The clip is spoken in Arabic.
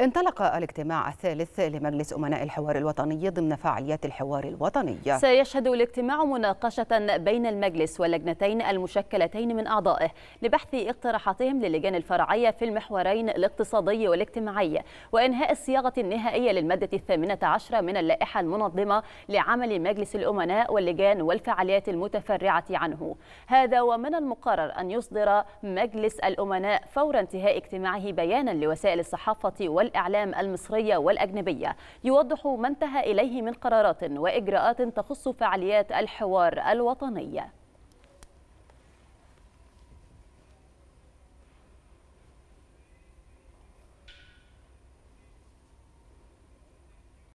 انطلق الاجتماع الثالث لمجلس أمناء الحوار الوطني ضمن فعاليات الحوار الوطني سيشهد الاجتماع مناقشة بين المجلس واللجنتين المشكلتين من أعضائه لبحث اقتراحاتهم للجان الفرعية في المحورين الاقتصادي والاجتماعي وإنهاء الصياغة النهائية للمادة الثامنة عشرة من اللائحة المنظمة لعمل مجلس الأمناء واللجان والفعاليات المتفرعة عنه هذا ومن المقرر أن يصدر مجلس الأمناء فور انتهاء اجتماعه بيانا لوسائل الصحافة وال والإعلام المصرية والأجنبية يوضح ما انتهى إليه من قرارات وإجراءات تخص فعاليات الحوار الوطني